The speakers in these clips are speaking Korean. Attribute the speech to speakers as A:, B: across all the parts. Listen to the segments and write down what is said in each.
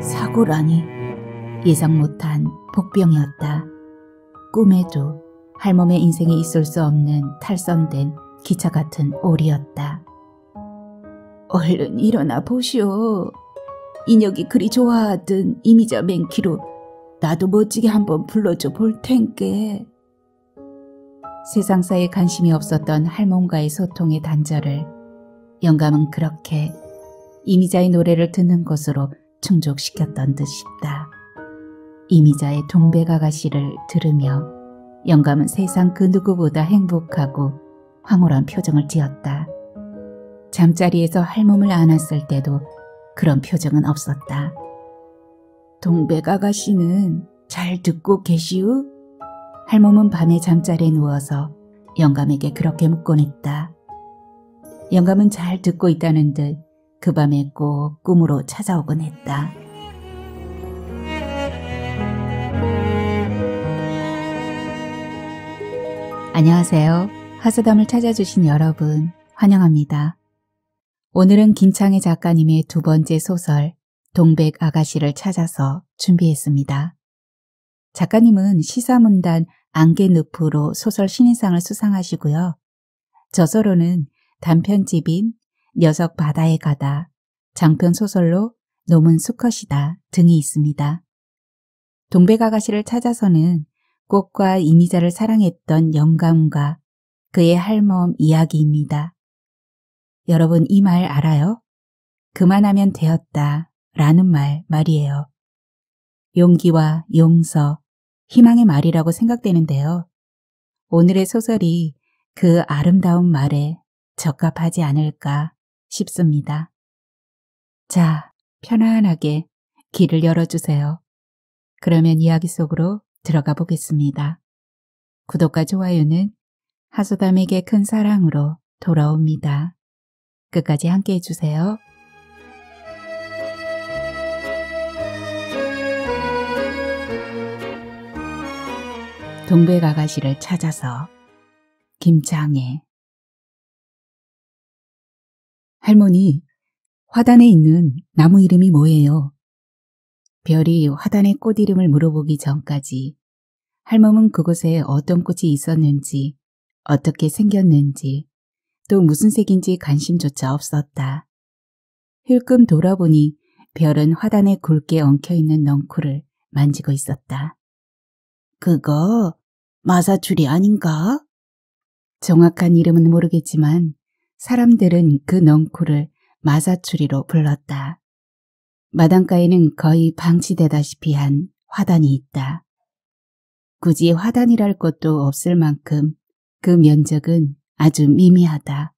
A: 사고라니 예상 못한 복병이었다. 꿈에도 할멈의 인생에 있을 수 없는 탈선된 기차 같은 오리였다 얼른 일어나 보시오. 인혁이 그리 좋아하던 이미자 맹키로 나도 멋지게 한번 불러줘 볼 텐께. 세상사에 관심이 없었던 할멈과의 소통의 단절을 영감은 그렇게 이미자의 노래를 듣는 것으로 충족시켰던 듯 싶다. 이미자의 동백아가씨를 들으며 영감은 세상 그 누구보다 행복하고 황홀한 표정을 지었다. 잠자리에서 할멈을 안았을 때도 그런 표정은 없었다. 동백아가씨는 잘 듣고 계시우? 할멈은 밤에 잠자리에 누워서 영감에게 그렇게 묻곤 했다. 영감은 잘 듣고 있다는 듯 그 밤에 꼭 꿈으로 찾아오곤 했다. 안녕하세요. 하수담을 찾아주신 여러분 환영합니다. 오늘은 김창의 작가님의 두 번째 소설 동백 아가씨를 찾아서 준비했습니다. 작가님은 시사문단 안개늪으로 소설 신인상을 수상하시고요. 저서로는 단편집인 녀석 바다에 가다, 장편소설로 놈은 수컷이다 등이 있습니다. 동백아가씨를 찾아서는 꽃과 이미자를 사랑했던 영감과 그의 할멈 이야기입니다. 여러분 이 말 알아요? 그만하면 되었다 라는 말 말이에요. 용기와 용서, 희망의 말이라고 생각되는데요. 오늘의 소설이 그 아름다운 말에 적합하지 않을까 싶습니다. 자, 편안하게 길을 열어주세요. 그러면 이야기 속으로 들어가 보겠습니다. 구독과 좋아요는 하소담에게 큰 사랑으로 돌아옵니다. 끝까지 함께 해주세요. 동백 아가씨를 찾아서 김창해 할머니, 화단에 있는 나무 이름이 뭐예요? 별이 화단의 꽃 이름을 물어보기 전까지 할멈은 그곳에 어떤 꽃이 있었는지, 어떻게 생겼는지, 또 무슨 색인지 관심조차 없었다. 힐끔 돌아보니 별은 화단에 굵게 엉켜있는 넝쿨을 만지고 있었다. 그거 마사출이 아닌가? 정확한 이름은 모르겠지만 사람들은 그 넝쿨을 마사추리로 불렀다. 마당가에는 거의 방치되다시피 한 화단이 있다. 굳이 화단이랄 것도 없을 만큼 그 면적은 아주 미미하다.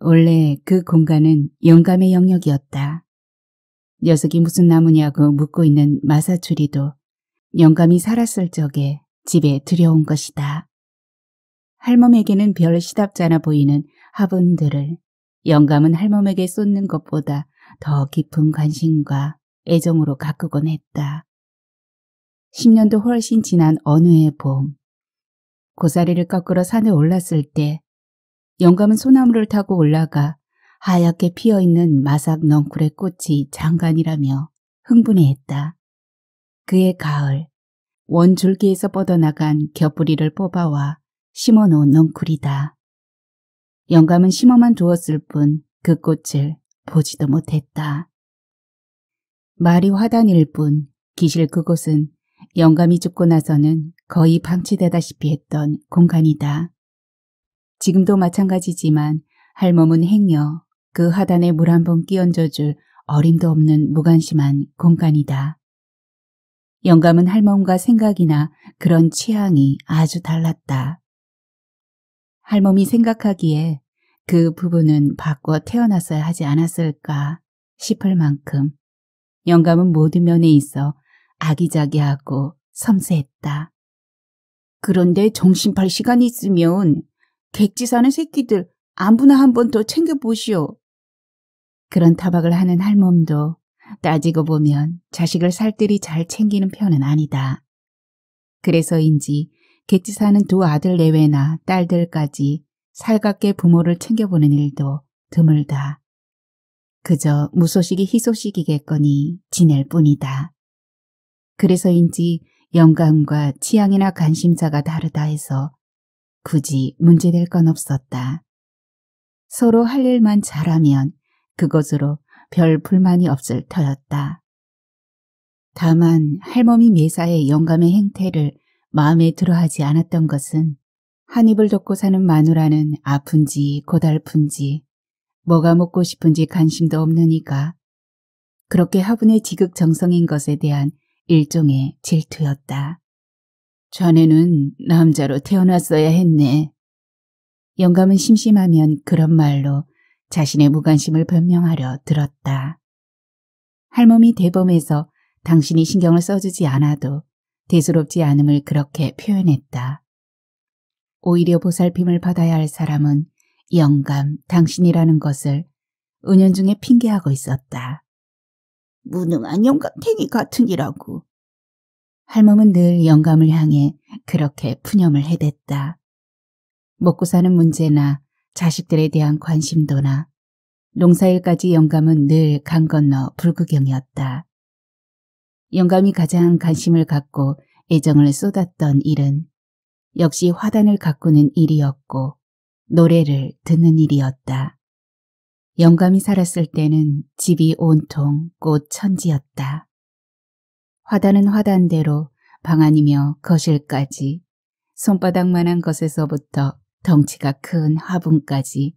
A: 원래 그 공간은 영감의 영역이었다. 녀석이 무슨 나무냐고 묻고 있는 마사추리도 영감이 살았을 적에 집에 들여온 것이다. 할멈에게는 별 시답잖아 보이는 화분들을 영감은 할멈에게 쏟는 것보다 더 깊은 관심과 애정으로 가꾸곤 했다. 10년도 훨씬 지난 어느 해 봄, 고사리를 깎으러 산에 올랐을 때 영감은 소나무를 타고 올라가 하얗게 피어있는 마삭 넝쿨의 꽃이 장관이라며 흥분해했다. 그의 가을, 원줄기에서 뻗어나간 곁뿌리를 뽑아와 심어놓은 넝쿨이다. 영감은 심어만 두었을 뿐 그 꽃을 보지도 못했다. 말이 화단일 뿐 기실 그곳은 영감이 죽고 나서는 거의 방치되다시피 했던 공간이다. 지금도 마찬가지지만 할멈은 행여 그 하단에 물 한 번 끼얹어줄 어림도 없는 무관심한 공간이다. 영감은 할멈과 생각이나 그런 취향이 아주 달랐다. 할멈이 생각하기에 그부분은 바꿔 태어났어야 하지 않았을까 싶을 만큼 영감은 모든 면에 있어 아기자기하고 섬세했다. 그런데 정신팔 시간이 있으면 객지 사는 새끼들 안부나 한 번 더 챙겨보시오. 그런 타박을 하는 할멈도 따지고 보면 자식을 살뜰히 잘 챙기는 편은 아니다. 그래서인지 객지 사는 두 아들 내외나 딸들까지 살갑게 부모를 챙겨보는 일도 드물다. 그저 무소식이 희소식이겠거니 지낼 뿐이다. 그래서인지 영감과 취향이나 관심사가 다르다 해서 굳이 문제될 건 없었다. 서로 할 일만 잘하면 그것으로 별 불만이 없을 터였다. 다만 할머니 매사의 영감의 행태를 마음에 들어하지 않았던 것은 한 입을 덮고 사는 마누라는 아픈지 고달픈지 뭐가 먹고 싶은지 관심도 없느니까 그렇게 화분의 지극정성인 것에 대한 일종의 질투였다. 전에는 남자로 태어났어야 했네. 영감은 심심하면 그런 말로 자신의 무관심을 변명하려 들었다. 할멈이 대범해서 당신이 신경을 써주지 않아도 대수롭지 않음을 그렇게 표현했다. 오히려 보살핌을 받아야 할 사람은 영감, 당신이라는 것을 은연중에 핑계하고 있었다. 무능한 영감탱이 같으니라고. 할멈은 늘 영감을 향해 그렇게 푸념을 해댔다. 먹고 사는 문제나 자식들에 대한 관심도나 농사일까지 영감은 늘 강 건너 불구경이었다. 영감이 가장 관심을 갖고 애정을 쏟았던 일은 역시 화단을 가꾸는 일이었고 노래를 듣는 일이었다. 영감이 살았을 때는 집이 온통 꽃 천지였다. 화단은 화단대로 방 안이며 거실까지 손바닥만한 것에서부터 덩치가 큰 화분까지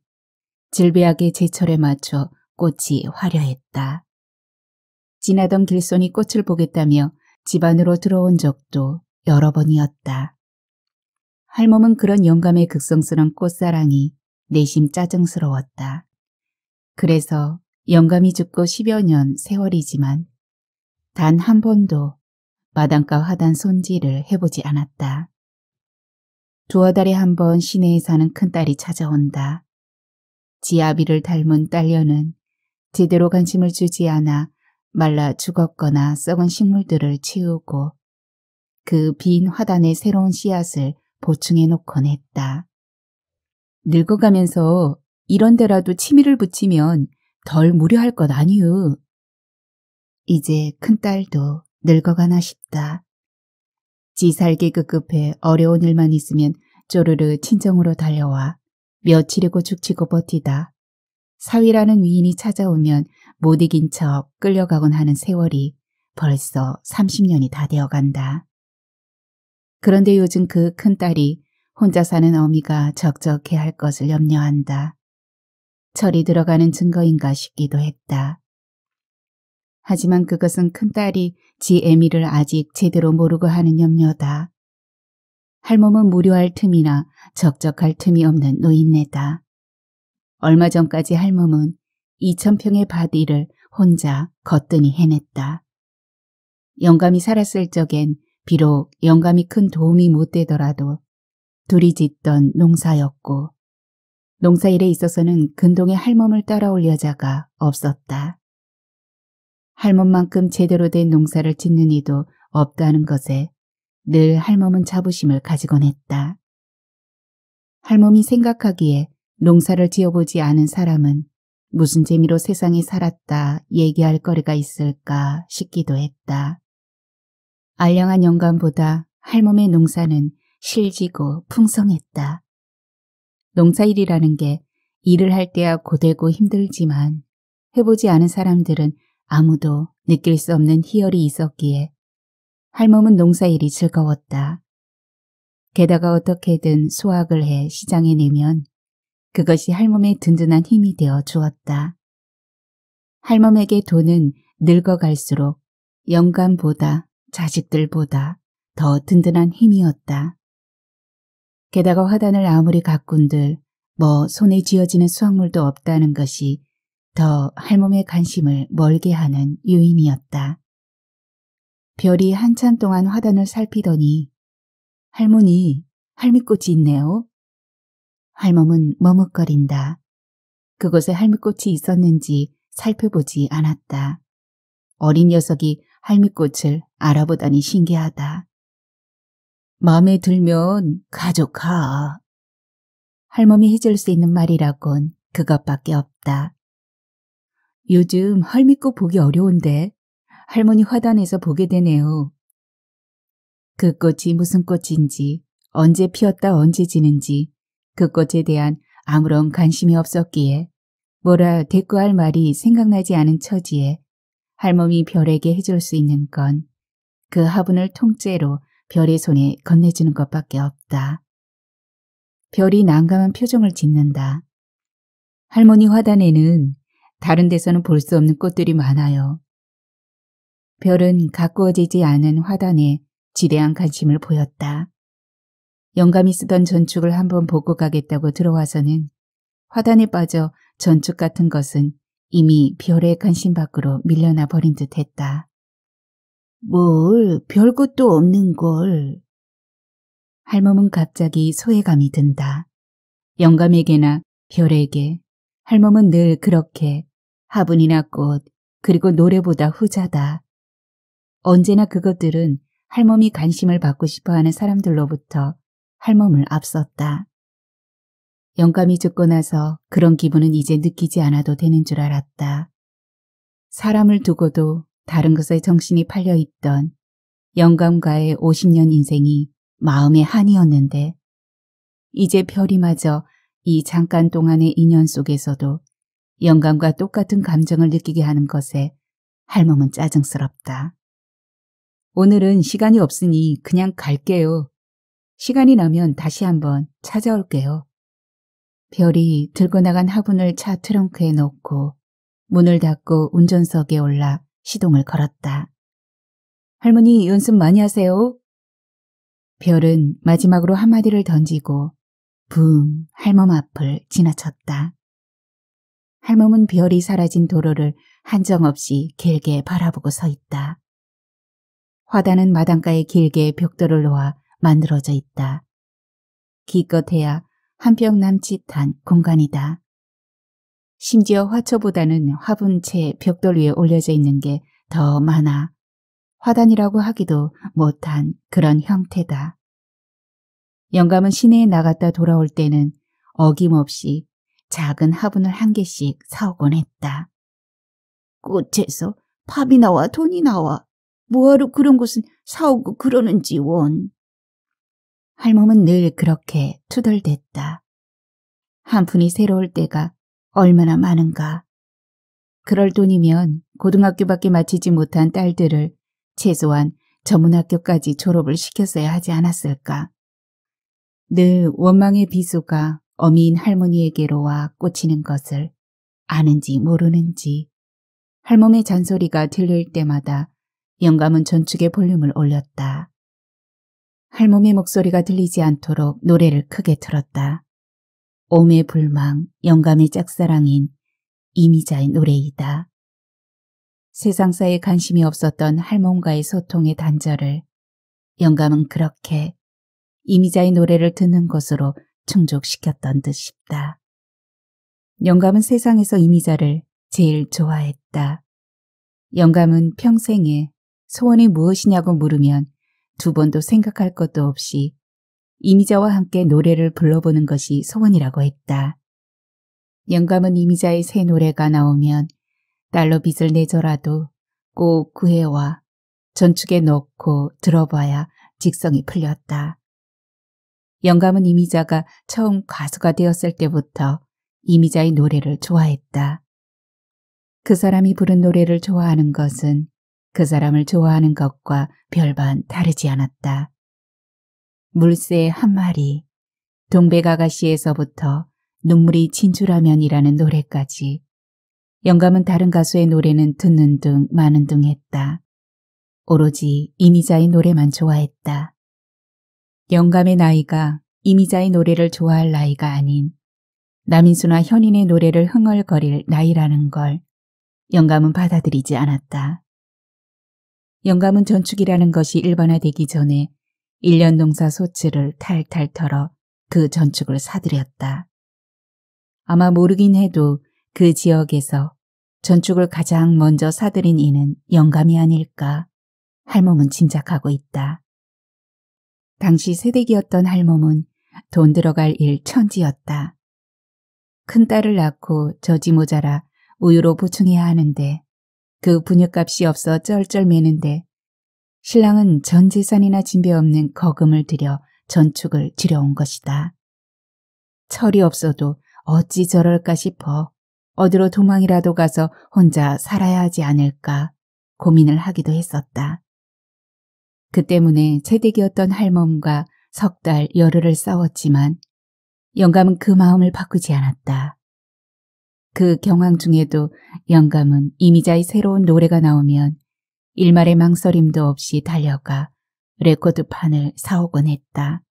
A: 질비하게 제철에 맞춰 꽃이 화려했다. 지나던 길손이 꽃을 보겠다며 집 안으로 들어온 적도 여러 번이었다. 할멈은 그런 영감의 극성스런 꽃사랑이 내심 짜증스러웠다. 그래서 영감이 죽고 10여 년 세월이지만 단 한 번도 마당과 화단 손질을 해보지 않았다. 두어 달에 한 번 시내에 사는 큰딸이 찾아온다. 지아비를 닮은 딸녀는 제대로 관심을 주지 않아 말라 죽었거나 썩은 식물들을 치우고 그 빈 화단에 새로운 씨앗을 보충해 놓곤 했다. 늙어가면서 이런 데라도 취미를 붙이면 덜 무료할 것 아니유. 이제 큰딸도 늙어가나 싶다. 지살기 급급해 어려운 일만 있으면 쪼르르 친정으로 달려와 며칠이고 죽치고 버티다. 사위라는 위인이 찾아오면 못 이긴 척 끌려가곤 하는 세월이 벌써 30년이 다 되어간다. 그런데 요즘 그 큰딸이 혼자 사는 어미가 적적해 할 것을 염려한다. 철이 들어가는 증거인가 싶기도 했다. 하지만 그것은 큰딸이 지 애미를 아직 제대로 모르고 하는 염려다. 할멈은 무료할 틈이나 적적할 틈이 없는 노인네다. 얼마 전까지 할멈은 2천평의 바디를 혼자 거뜬히 해냈다. 영감이 살았을 적엔 비록 영감이 큰 도움이 못 되더라도 둘이 짓던 농사였고 농사일에 있어서는 근동의 할멈을 따라올 여자가 없었다. 할멈만큼 제대로 된 농사를 짓는 이도 없다는 것에 늘 할멈은 자부심을 가지곤 했다. 할멈이 생각하기에 농사를 지어보지 않은 사람은 무슨 재미로 세상에 살았다 얘기할 거리가 있을까 싶기도 했다. 알량한 영감보다 할멈의 농사는 실지고 풍성했다. 농사일이라는 게 일을 할 때야 고되고 힘들지만 해보지 않은 사람들은 아무도 느낄 수 없는 희열이 있었기에 할멈은 농사일이 즐거웠다. 게다가 어떻게든 수확을 해 시장에 내면 그것이 할멈의 든든한 힘이 되어 주었다. 할멈에게 돈은 늙어갈수록 영감보다 자식들보다 더 든든한 힘이었다. 게다가 화단을 아무리 가꾼들 뭐 손에 쥐어지는 수확물도 없다는 것이 더 할멈의 관심을 멀게 하는 요인이었다. 별이 한참 동안 화단을 살피더니 할머니, 할미꽃이 있네요. 할멈은 머뭇거린다. 그곳에 할미꽃이 있었는지 살펴보지 않았다. 어린 녀석이 할미꽃을 알아보다니 신기하다. 마음에 들면 가져가. 할멈이 해줄 수 있는 말이라곤 그것밖에 없다. 요즘 헐미꽃 보기 어려운데 할머니 화단에서 보게 되네요. 그 꽃이 무슨 꽃인지 언제 피었다 언제 지는지 그 꽃에 대한 아무런 관심이 없었기에 뭐라 대꾸할 말이 생각나지 않은 처지에 할멈이 별에게 해줄 수 있는 건 그 화분을 통째로 별의 손에 건네주는 것밖에 없다. 별이 난감한 표정을 짓는다. 할머니 화단에는 다른 데서는 볼 수 없는 꽃들이 많아요. 별은 가꾸어지지 않은 화단에 지대한 관심을 보였다. 영감이 쓰던 전축을 한번 보고 가겠다고 들어와서는 화단에 빠져 전축 같은 것은 이미 별의 관심 밖으로 밀려나 버린 듯 했다. 뭘 별것도 없는 걸. 할멈은 갑자기 소외감이 든다. 영감에게나 별에게 할멈은 늘 그렇게 화분이나 꽃, 그리고 노래보다 후자다. 언제나 그것들은 할멈이 관심을 받고 싶어하는 사람들로부터 할멈을 앞섰다. 영감이 죽고 나서 그런 기분은 이제 느끼지 않아도 되는 줄 알았다. 사람을 두고도 다른 것에 정신이 팔려있던 영감과의 50년 인생이 마음의 한이었는데 이제 별이마저 이 잠깐 동안의 인연 속에서도 영감과 똑같은 감정을 느끼게 하는 것에 할멈은 짜증스럽다. 오늘은 시간이 없으니 그냥 갈게요. 시간이 나면 다시 한번 찾아올게요. 별이 들고 나간 화분을 차 트렁크에 넣고 문을 닫고 운전석에 올라 시동을 걸었다. 할머니 연습 많이 하세요. 별은 마지막으로 한마디를 던지고 붕 할멈 앞을 지나쳤다. 할멈은 별이 사라진 도로를 한정없이 길게 바라보고 서 있다. 화단은 마당가에 길게 벽돌을 놓아 만들어져 있다. 기껏해야 한평 남짓한 공간이다. 심지어 화초보다는 화분 채 벽돌 위에 올려져 있는 게 더 많아 화단이라고 하기도 못한 그런 형태다. 영감은 시내에 나갔다 돌아올 때는 어김없이 작은 화분을 한 개씩 사오곤 했다. 꽃에서 밥이 나와 돈이 나와 뭐하러 그런 것은 사오고 그러는지 원. 할멈은 늘 그렇게 투덜댔다. 한 푼이 새로울 때가 얼마나 많은가. 그럴 돈이면 고등학교밖에 마치지 못한 딸들을 최소한 전문학교까지 졸업을 시켰어야 하지 않았을까. 늘 원망의 비수가 어미인 할머니에게로 와 꽂히는 것을 아는지 모르는지 할멈의 잔소리가 들릴 때마다 영감은 전축의 볼륨을 올렸다. 할멈의 목소리가 들리지 않도록 노래를 크게 틀었다. 옴의 불망, 영감의 짝사랑인 이미자의 노래이다. 세상사에 관심이 없었던 할멈과의 소통의 단절을 영감은 그렇게 이미자의 노래를 듣는 것으로 충족시켰던 듯 싶다. 영감은 세상에서 이미자를 제일 좋아했다. 영감은 평생에 소원이 무엇이냐고 물으면 두 번도 생각할 것도 없이 이미자와 함께 노래를 불러보는 것이 소원이라고 했다. 영감은 이미자의 새 노래가 나오면 달러 빚을 내더라도 꼭 구해와 전축에 넣고 들어봐야 직성이 풀렸다. 영감은 이미자가 처음 가수가 되었을 때부터 이미자의 노래를 좋아했다. 그 사람이 부른 노래를 좋아하는 것은 그 사람을 좋아하는 것과 별반 다르지 않았다. 물새 한 마리, 동백아가씨에서부터 눈물이 진주라면이라는 노래까지 영감은 다른 가수의 노래는 듣는 등 마는 등 했다. 오로지 이미자의 노래만 좋아했다. 영감의 나이가 이미자의 노래를 좋아할 나이가 아닌 남인수나 현인의 노래를 흥얼거릴 나이라는 걸 영감은 받아들이지 않았다. 영감은 전축이라는 것이 일반화되기 전에 1년 농사 소치를 탈탈 털어 그 전축을 사들였다. 아마 모르긴 해도 그 지역에서 전축을 가장 먼저 사들인 이는 영감이 아닐까 할멈은 짐작하고 있다. 당시 세대기였던 할멈은 돈 들어갈 일 천지였다. 큰딸을 낳고 저지 모자라 우유로 보충해야 하는데 그 분유값이 없어 쩔쩔매는데 신랑은 전 재산이나 진배 없는 거금을 들여 전축을 지려온 것이다. 철이 없어도 어찌 저럴까 싶어 어디로 도망이라도 가서 혼자 살아야 하지 않을까 고민을 하기도 했었다. 그 때문에 채대기였던 할멈과 석달 열흘을 싸웠지만 영감은 그 마음을 바꾸지 않았다. 그 경황 중에도 영감은 이미자의 새로운 노래가 나오면 일말의 망설임도 없이 달려가 레코드판을 사오곤 했다.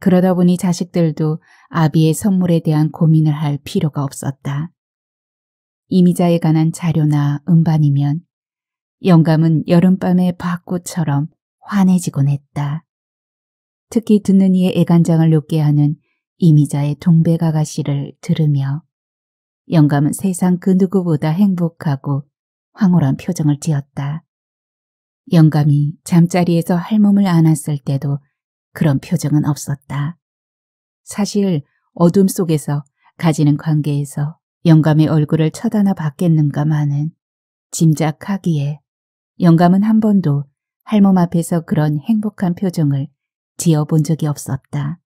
A: 그러다 보니 자식들도 아비의 선물에 대한 고민을 할 필요가 없었다. 이미자에 관한 자료나 음반이면 영감은 여름밤의 벚꽃처럼 환해지곤 했다. 특히 듣는 이의 애간장을 높게 하는 이미자의 동백아가씨를 들으며 영감은 세상 그 누구보다 행복하고 황홀한 표정을 지었다. 영감이 잠자리에서 할멈을 안았을 때도 그런 표정은 없었다. 사실 어둠 속에서 가지는 관계에서 영감의 얼굴을 쳐다나 봤겠는가 마는 짐작하기에 영감은 한 번도 할멈 앞에서 그런 행복한 표정을 지어본 적이 없었다.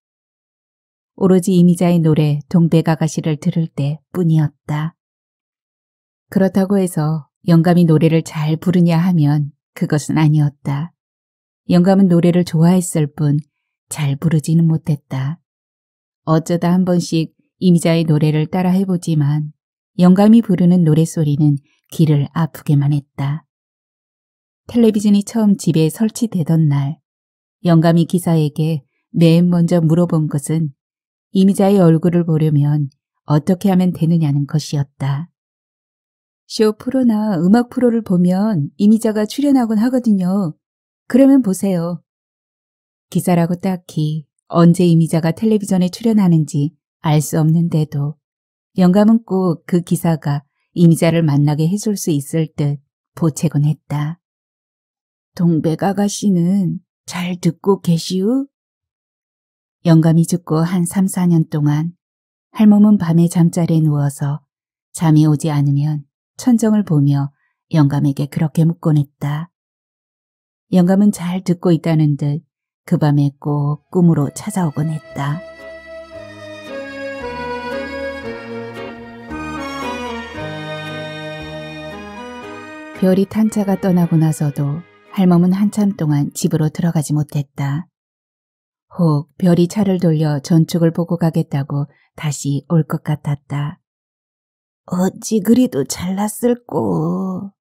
A: 오로지 이미자의 노래 동백아가씨를 들을 때 뿐이었다. 그렇다고 해서 영감이 노래를 잘 부르냐 하면 그것은 아니었다. 영감은 노래를 좋아했을 뿐 잘 부르지는 못했다. 어쩌다 한 번씩 이미자의 노래를 따라 해보지만 영감이 부르는 노랫소리는 귀를 아프게만 했다. 텔레비전이 처음 집에 설치되던 날 영감이 기사에게 맨 먼저 물어본 것은 이미자의 얼굴을 보려면 어떻게 하면 되느냐는 것이었다. 쇼 프로나 음악 프로를 보면 이미자가 출연하곤 하거든요. 그러면 보세요. 기사라고 딱히 언제 이미자가 텔레비전에 출연하는지 알 수 없는데도 영감은 꼭 그 기사가 이미자를 만나게 해줄 수 있을 듯 보채곤 했다. 동백 아가씨는 잘 듣고 계시우? 영감이 죽고 한 3, 4년 동안 할멈은 밤에 잠자리에 누워서 잠이 오지 않으면 천정을 보며 영감에게 그렇게 묻곤 했다. 영감은 잘 듣고 있다는 듯 그 밤에 꼭 꿈으로 찾아오곤 했다. 별이 탄차가 떠나고 나서도 할멈은 한참 동안 집으로 들어가지 못했다. 혹 별이 차를 돌려 전축을 보고 가겠다고 다시 올 것 같았다. 어찌 그리도 잘났을꼬.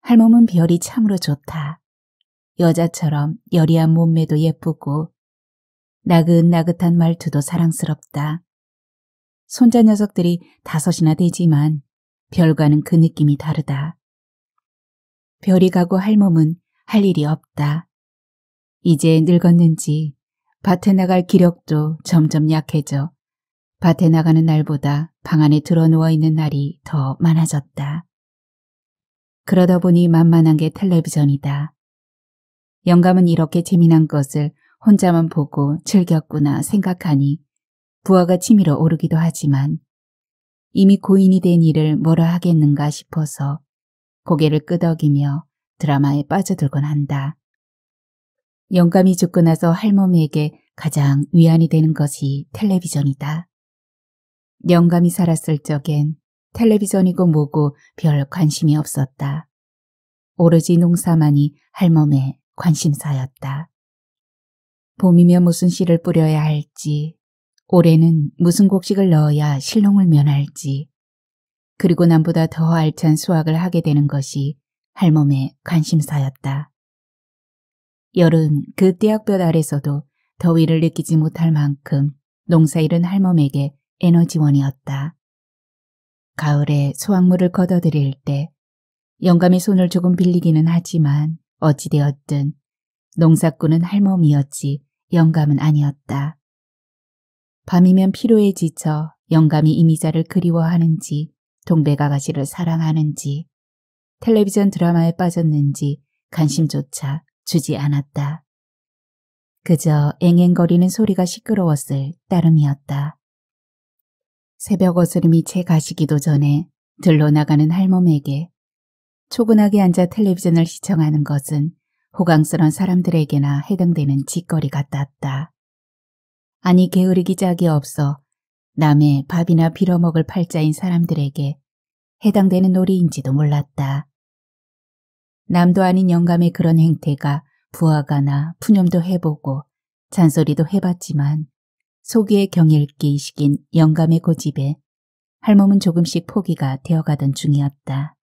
A: 할멈은 별이 참으로 좋다. 여자처럼 여리한 몸매도 예쁘고 나긋나긋한 말투도 사랑스럽다. 손자 녀석들이 다섯이나 되지만 별과는 그 느낌이 다르다. 별이 가고 할몸은할 일이 없다. 이제 늙었는지 밭에 나갈 기력도 점점 약해져 밭에 나가는 날보다 방 안에 들어누워 있는 날이 더 많아졌다. 그러다 보니 만만한 게 텔레비전이다. 영감은 이렇게 재미난 것을 혼자만 보고 즐겼구나 생각하니 부하가 치밀어 오르기도 하지만 이미 고인이 된 일을 뭐라 하겠는가 싶어서 고개를 끄덕이며 드라마에 빠져들곤 한다. 영감이 죽고 나서 할머니에게 가장 위안이 되는 것이 텔레비전이다. 영감이 살았을 적엔 텔레비전이고 뭐고 별 관심이 없었다. 오로지 농사만이 할멈의 관심사였다. 봄이면 무슨 씨를 뿌려야 할지, 올해는 무슨 곡식을 넣어야 실농을 면할지, 그리고 남보다 더 알찬 수확을 하게 되는 것이 할멈의 관심사였다. 여름 그 띠약볕 아래서도 더위를 느끼지 못할 만큼 농사일은 할멈에게 에너지원이었다. 가을에 수확물을 걷어들일 때 영감의 손을 조금 빌리기는 하지만 어찌되었든 농사꾼은 할멈이었지 영감은 아니었다. 밤이면 피로에 지쳐 영감이 이미자를 그리워하는지 동백 아가씨를 사랑하는지 텔레비전 드라마에 빠졌는지 관심조차 주지 않았다. 그저 앵앵거리는 소리가 시끄러웠을 따름이었다. 새벽 어스름이 채 가시기도 전에 들러 나가는 할멈에게 초근하게 앉아 텔레비전을 시청하는 것은 호강스런 사람들에게나 해당되는 짓거리 같았다. 아니 게으르기 짝이 없어 남의 밥이나 빌어먹을 팔자인 사람들에게 해당되는 놀이인지도 몰랐다. 남도 아닌 영감의 그런 행태가 부하가나 푸념도 해보고 잔소리도 해봤지만 속기의 경일기식인 이 영감의 고집에 할멈은 조금씩 포기가 되어가던 중이었다.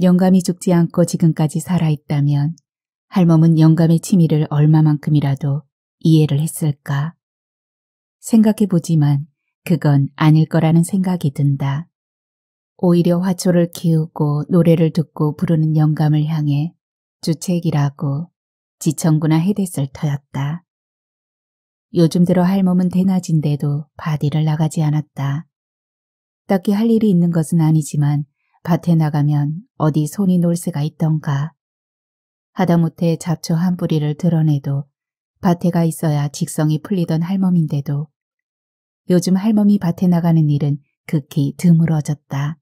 A: 영감이 죽지 않고 지금까지 살아있다면 할멈은 영감의 취미를 얼마만큼이라도 이해를 했을까 생각해보지만 그건 아닐 거라는 생각이 든다. 오히려 화초를 키우고 노래를 듣고 부르는 영감을 향해 주책이라고 지청구나 해댔을 터였다. 요즘 들어 할 몸은 대낮인데도 바디를 나가지 않았다. 딱히 할 일이 있는 것은 아니지만 밭에 나가면 어디 손이 놀 새가 있던가. 하다못해 잡초 한 뿌리를 드러내도 밭에가 있어야 직성이 풀리던 할멈인데도 요즘 할멈이 밭에 나가는 일은 극히 드물어졌다.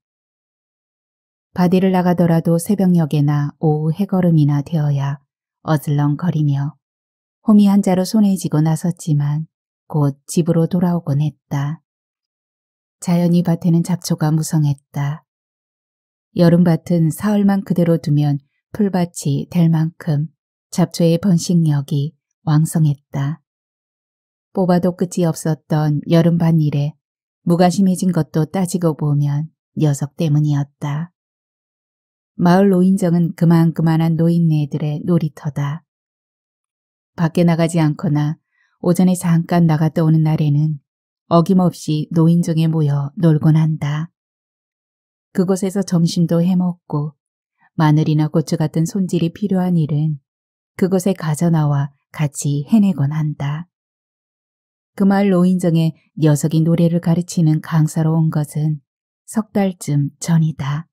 A: 바디를 나가더라도 새벽녘에나 오후 해걸음이나 되어야 어슬렁거리며 호미 한자로 손에 쥐고 나섰지만 곧 집으로 돌아오곤 했다. 자연이 밭에는 잡초가 무성했다. 여름밭은 사흘만 그대로 두면 풀밭이 될 만큼 잡초의 번식력이 왕성했다. 뽑아도 끝이 없었던 여름반 일에 무관심해진 것도 따지고 보면 녀석 때문이었다. 마을 노인정은 그만그만한 노인네들의 놀이터다. 밖에 나가지 않거나 오전에 잠깐 나갔다 오는 날에는 어김없이 노인정에 모여 놀곤 한다. 그곳에서 점심도 해먹고 마늘이나 고추 같은 손질이 필요한 일은 그곳에 가져 나와 같이 해내곤 한다. 그말 노인정에 녀석이 노래를 가르치는 강사로 온 것은 석 달쯤 전이다.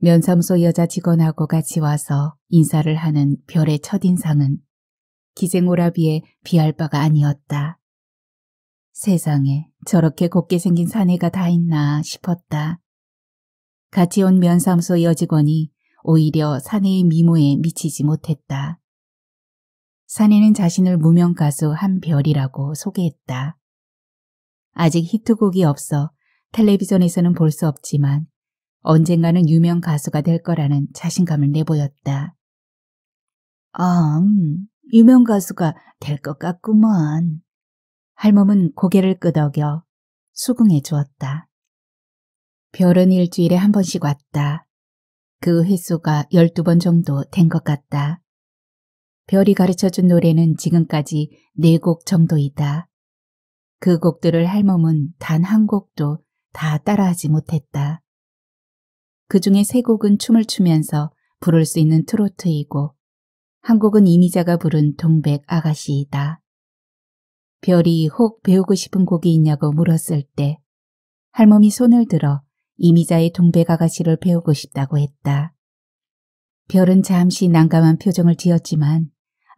A: 면사무소 여자 직원하고 같이 와서 인사를 하는 별의 첫인상은 기생오라비의 비할 바가 아니었다. 세상에 저렇게 곱게 생긴 사내가 다 있나 싶었다. 같이 온 면사무소 여직원이 오히려 사내의 미모에 미치지 못했다. 산에는 자신을 무명가수 한별이라고 소개했다. 아직 히트곡이 없어 텔레비전에서는 볼 수 없지만 언젠가는 유명 가수가 될 거라는 자신감을 내보였다. 아, 음, 유명 가수가 될 것 같구먼. 할멈은 고개를 끄덕여 수긍해 주었다. 별은 일주일에 한 번씩 왔다. 그 횟수가 12번 정도 된 것 같다. 별이 가르쳐준 노래는 지금까지 네 곡 정도이다. 그 곡들을 할멈은 단 한 곡도 다 따라하지 못했다. 그 중에 세 곡은 춤을 추면서 부를 수 있는 트로트이고 한 곡은 이미자가 부른 동백 아가씨이다. 별이 혹 배우고 싶은 곡이 있냐고 물었을 때 할멈이 손을 들어 이미자의 동백 아가씨를 배우고 싶다고 했다. 별은 잠시 난감한 표정을 지었지만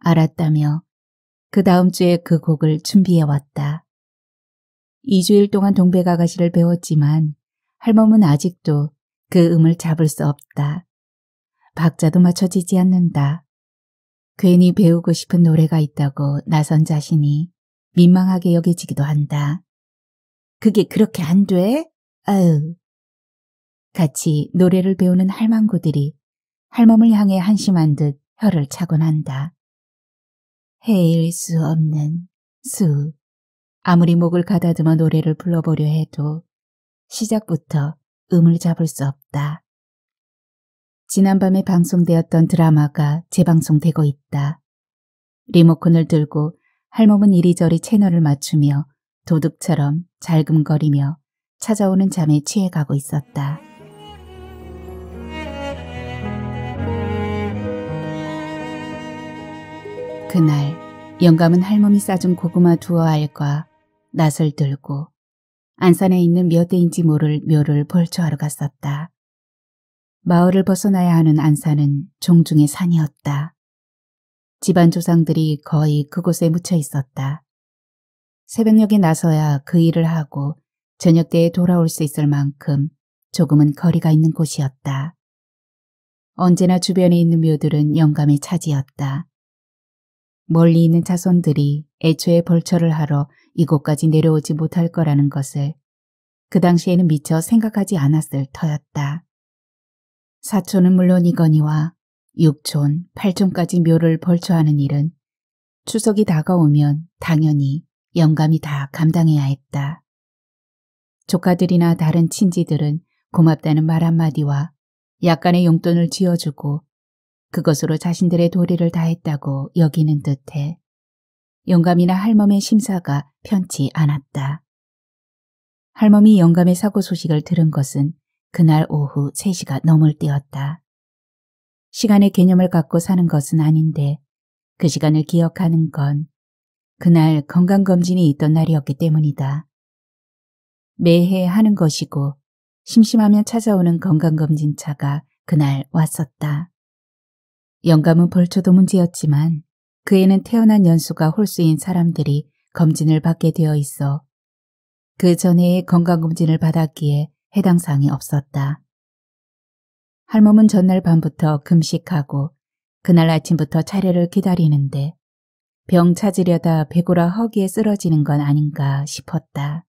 A: 알았다며 그 다음 주에 그 곡을 준비해왔다. 2주일 동안 동백아가씨를 배웠지만 할멈은 아직도 그 음을 잡을 수 없다. 박자도 맞춰지지 않는다. 괜히 배우고 싶은 노래가 있다고 나선 자신이 민망하게 여겨지기도 한다. 그게 그렇게 안 돼? 아유. 같이 노래를 배우는 할망구들이 할멈을 향해 한심한 듯 혀를 차곤 한다. 헤일 수 없는 수. 아무리 목을 가다듬어 노래를 불러보려 해도 시작부터 음을 잡을 수 없다. 지난밤에 방송되었던 드라마가 재방송되고 있다. 리모컨을 들고 할멈은 이리저리 채널을 맞추며 도둑처럼 잘금거리며 찾아오는 잠에 취해가고 있었다. 그날 영감은 할멈이 싸준 고구마 두어 알과 낫을 들고 안산에 있는 몇 대인지 모를 묘를 벌초하러 갔었다. 마을을 벗어나야 하는 안산은 종중의 산이었다. 집안 조상들이 거의 그곳에 묻혀 있었다. 새벽녘에 나서야 그 일을 하고 저녁 때에 돌아올 수 있을 만큼 조금은 거리가 있는 곳이었다. 언제나 주변에 있는 묘들은 영감의 차지였다. 멀리 있는 자손들이 애초에 벌처를 하러 이곳까지 내려오지 못할 거라는 것을 그 당시에는 미처 생각하지 않았을 터였다. 사촌은 물론이거니와 육촌팔촌까지 묘를 벌초하는 일은 추석이 다가오면 당연히 영감이 다 감당해야 했다. 조카들이나 다른 친지들은 고맙다는 말 한마디와 약간의 용돈을 쥐어주고 그것으로 자신들의 도리를 다했다고 여기는 듯해 영감이나 할멈의 심사가 편치 않았다. 할멈이 영감의 사고 소식을 들은 것은 그날 오후 3시가 넘을 때였다. 시간의 개념을 갖고 사는 것은 아닌데 그 시간을 기억하는 건 그날 건강검진이 있던 날이었기 때문이다. 매해 하는 것이고 심심하면 찾아오는 건강검진차가 그날 왔었다. 영감은 벌초도 문제였지만 그에는 태어난 연수가 홀수인 사람들이 검진을 받게 되어 있어 그 전에 건강검진을 받았기에 해당 사항이 없었다. 할멈은 전날 밤부터 금식하고 그날 아침부터 차례를 기다리는데 병 찾으려다 배고라 허기에 쓰러지는 건 아닌가 싶었다.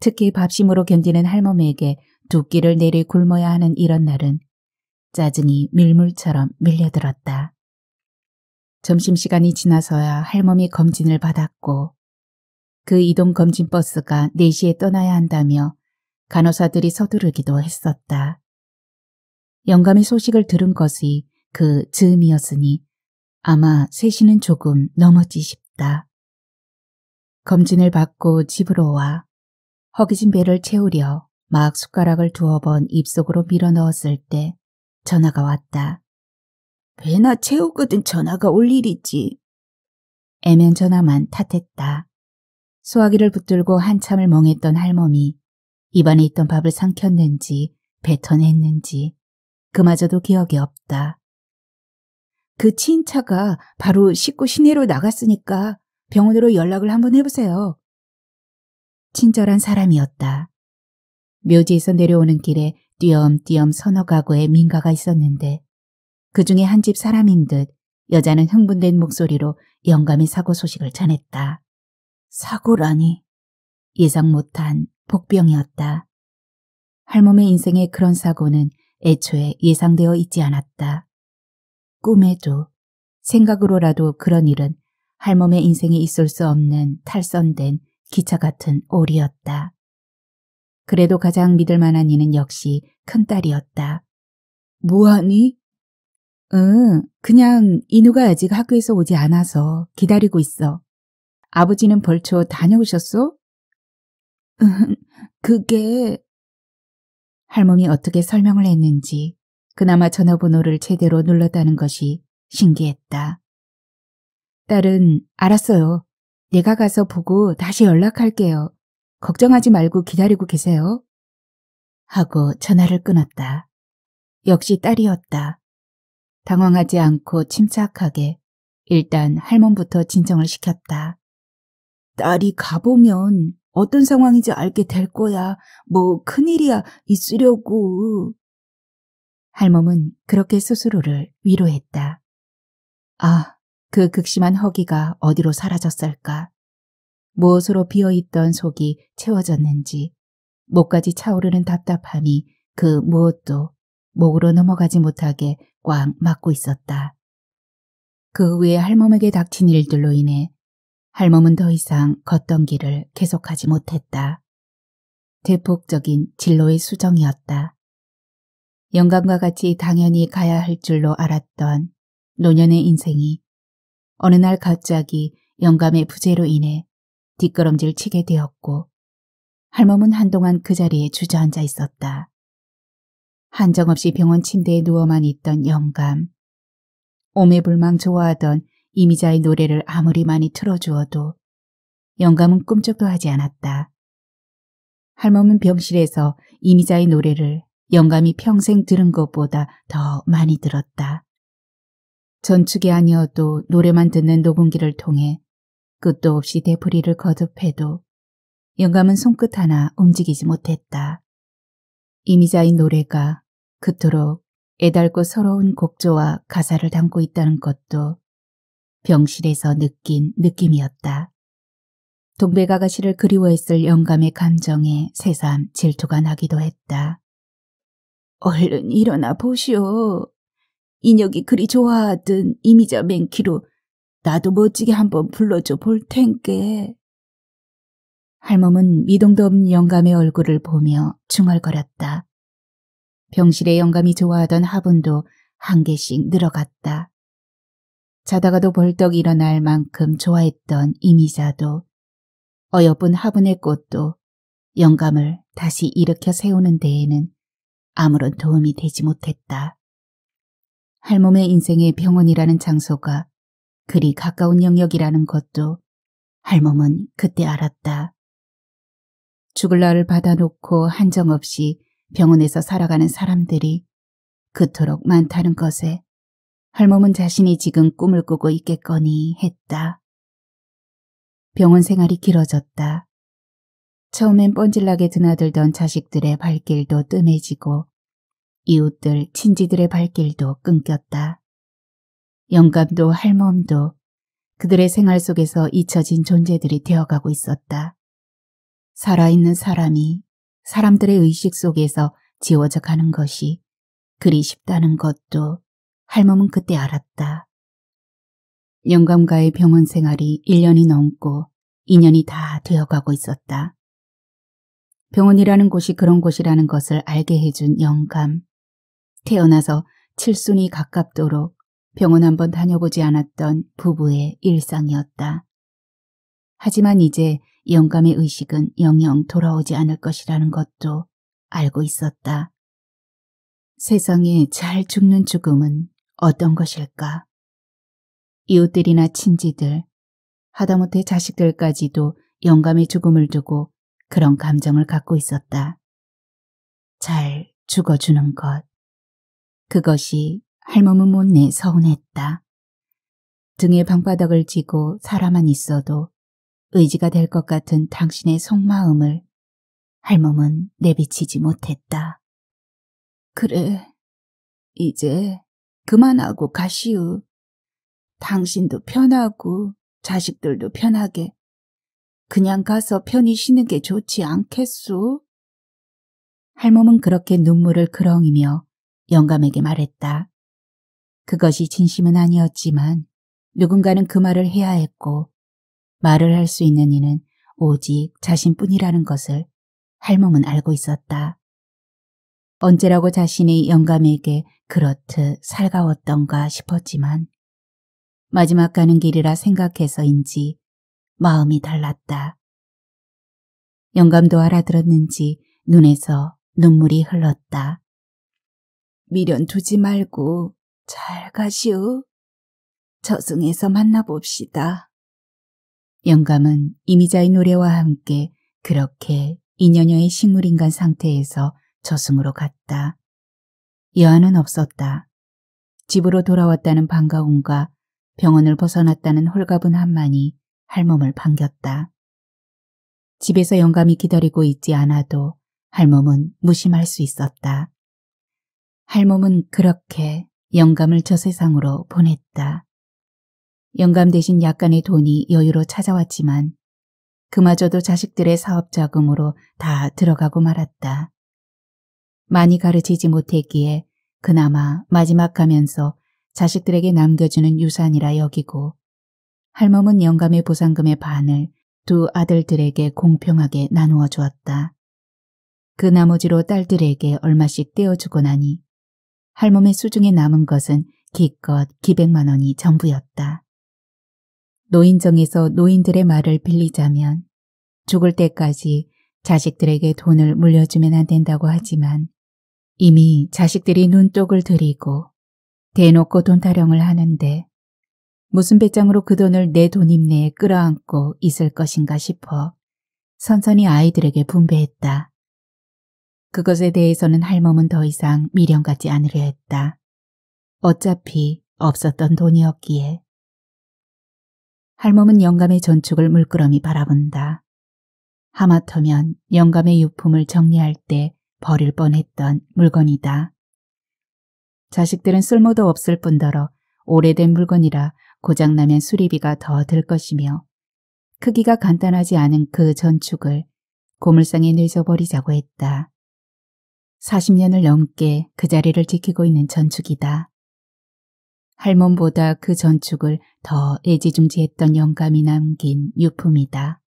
A: 특히 밥심으로 견디는 할멈에게두 끼를 내리 굶어야 하는 이런 날은 짜증이 밀물처럼 밀려들었다. 점심시간이 지나서야 할멈이 검진을 받았고 그 이동 검진 버스가 4시에 떠나야 한다며 간호사들이 서두르기도 했었다. 영감의 소식을 들은 것이 그 즈음이었으니 아마 3시는 조금 넘었지 싶다. 검진을 받고 집으로 와 허기진 배를 채우려 막 숟가락을 두어 번 입속으로 밀어 넣었을 때 전화가 왔다. 배나 채우거든 전화가 올 일이지. 애면 전화만 탓했다. 소화기를 붙들고 한참을 멍했던 할멈이 입안에 있던 밥을 삼켰는지 뱉어냈는지 그마저도 기억이 없다. 그친차가 바로 식구 시내로 나갔으니까 병원으로 연락을 한번 해보세요. 친절한 사람이었다. 묘지에서 내려오는 길에 띄엄띄엄 서너 가구의 민가가 있었는데 그 중에 한 집 사람인 듯 여자는 흥분된 목소리로 영감의 사고 소식을 전했다. 사고라니 예상 못한 복병이었다. 할멈의 인생에 그런 사고는 애초에 예상되어 있지 않았다. 꿈에도 생각으로라도 그런 일은 할멈의 인생에 있을 수 없는 탈선된 기차 같은 오리였다. 그래도 가장 믿을 만한 이는 역시 큰딸이었다. 뭐하니? 응, 그냥 인우가 아직 학교에서 오지 않아서 기다리고 있어. 아버지는 벌초 다녀오셨소? 응, 음, 그게... 할멈이 어떻게 설명을 했는지 그나마 전화번호를 제대로 눌렀다는 것이 신기했다. 딸은 알았어요. 내가 가서 보고 다시 연락할게요. 걱정하지 말고 기다리고 계세요. 하고 전화를 끊었다. 역시 딸이었다. 당황하지 않고 침착하게 일단 할멈부터 진정을 시켰다. 딸이 가보면 어떤 상황인지 알게 될 거야. 뭐 큰일이야 있으려고. 할멈은 그렇게 스스로를 위로했다. 아, 그 극심한 허기가 어디로 사라졌을까. 무엇으로 비어있던 속이 채워졌는지 목까지 차오르는 답답함이 그 무엇도 목으로 넘어가지 못하게 꽉 막고 있었다. 그 후에 할멈에게 닥친 일들로 인해 할멈은 더 이상 걷던 길을 계속하지 못했다. 대폭적인 진로의 수정이었다. 영감과 같이 당연히 가야 할 줄로 알았던 노년의 인생이 어느 날 갑자기 영감의 부재로 인해 뒷걸음질 치게 되었고 할멈은 한동안 그 자리에 주저앉아 있었다. 한정없이 병원 침대에 누워만 있던 영감. 오매불망 좋아하던 이미자의 노래를 아무리 많이 틀어주어도 영감은 꿈쩍도 하지 않았다. 할멈은 병실에서 이미자의 노래를 영감이 평생 들은 것보다 더 많이 들었다. 전축이 아니어도 노래만 듣는 녹음기를 통해 끝도 없이 대풀이를 거듭해도 영감은 손끝 하나 움직이지 못했다. 이미자인 노래가 그토록 애달고 서러운 곡조와 가사를 담고 있다는 것도 병실에서 느낀 느낌이었다. 동백아가씨를 그리워했을 영감의 감정에 새삼 질투가 나기도 했다. 얼른 일어나 보시오. 인혁이 그리 좋아하던 이미자 맹키로 나도 멋지게 한번 불러줘 볼 텐께. 할멈은 미동도 없는 영감의 얼굴을 보며 중얼거렸다. 병실의 영감이 좋아하던 화분도 한 개씩 늘어갔다. 자다가도 벌떡 일어날 만큼 좋아했던 이미자도 어여쁜 화분의 꽃도 영감을 다시 일으켜 세우는 데에는 아무런 도움이 되지 못했다. 할멈의 인생의 병원이라는 장소가 그리 가까운 영역이라는 것도 할멈은 그때 알았다. 죽을 날을 받아놓고 한정없이 병원에서 살아가는 사람들이 그토록 많다는 것에 할멈은 자신이 지금 꿈을 꾸고 있겠거니 했다. 병원 생활이 길어졌다. 처음엔 뻔질나게 드나들던 자식들의 발길도 뜸해지고 이웃들, 친지들의 발길도 끊겼다. 영감도 할멈도 그들의 생활 속에서 잊혀진 존재들이 되어가고 있었다. 살아있는 사람이 사람들의 의식 속에서 지워져 가는 것이 그리 쉽다는 것도 할멈은 그때 알았다. 영감과의 병원 생활이 1년이 넘고 2년이 다 되어가고 있었다. 병원이라는 곳이 그런 곳이라는 것을 알게 해준 영감. 태어나서 칠순이 가깝도록 병원 한번 다녀보지 않았던 부부의 일상이었다. 하지만 이제 영감의 의식은 영영 돌아오지 않을 것이라는 것도 알고 있었다. 세상에 잘 죽는 죽음은 어떤 것일까? 이웃들이나 친지들, 하다못해 자식들까지도 영감의 죽음을 두고 그런 감정을 갖고 있었다. 잘 죽어주는 것. 그것이 할멈은 못내 서운했다. 등에 방바닥을 쥐고사람만 있어도 의지가 될 것 같은 당신의 속마음을 할멈은 내비치지 못했다. 그래, 이제 그만하고 가시우. 당신도 편하고 자식들도 편하게 그냥 가서 편히 쉬는 게 좋지 않겠소? 할멈은 그렇게 눈물을 그렁이며 영감에게 말했다. 그것이 진심은 아니었지만 누군가는 그 말을 해야 했고 말을 할 수 있는 이는 오직 자신뿐이라는 것을 할멈은 알고 있었다. 언제라고 자신이 영감에게 그렇듯 살가웠던가 싶었지만 마지막 가는 길이라 생각해서인지 마음이 달랐다. 영감도 알아들었는지 눈에서 눈물이 흘렀다. 미련 두지 말고 잘 가시오. 저승에서 만나봅시다. 영감은 이미자의 노래와 함께 그렇게 이녀녀의 식물인간 상태에서 저승으로 갔다. 여한은 없었다. 집으로 돌아왔다는 반가움과 병원을 벗어났다는 홀가분한만이 할멈을 반겼다. 집에서 영감이 기다리고 있지 않아도 할멈은 무심할 수 있었다. 할멈은 그렇게 영감을 저 세상으로 보냈다. 영감 대신 약간의 돈이 여유로 찾아왔지만 그마저도 자식들의 사업 자금으로 다 들어가고 말았다. 많이 가르치지 못했기에 그나마 마지막 가면서 자식들에게 남겨주는 유산이라 여기고 할멈은 영감의 보상금의 반을 두 아들들에게 공평하게 나누어 주었다. 그 나머지로 딸들에게 얼마씩 떼어주고 나니 할멈의 수중에 남은 것은 기껏 기백만 원이 전부였다. 노인정에서 노인들의 말을 빌리자면 죽을 때까지 자식들에게 돈을 물려주면 안 된다고 하지만 이미 자식들이 눈독을 들이고 대놓고 돈 타령을 하는데 무슨 배짱으로 그 돈을 내돈입내에 끌어안고 있을 것인가 싶어 선선히 아이들에게 분배했다. 그것에 대해서는 할멈은 더 이상 미련 갖지 않으려 했다. 어차피 없었던 돈이었기에. 할멈은 영감의 전축을 물끄러미 바라본다. 하마터면 영감의 유품을 정리할 때 버릴 뻔했던 물건이다. 자식들은 쓸모도 없을 뿐더러 오래된 물건이라 고장나면 수리비가 더 들 것이며 크기가 간단하지 않은 그 전축을 고물상에 내서 버리자고 했다. 40년을 넘게 그 자리를 지키고 있는 전축이다. 할멈보다 그 전축을 더 애지중지했던 영감이 남긴 유품이다.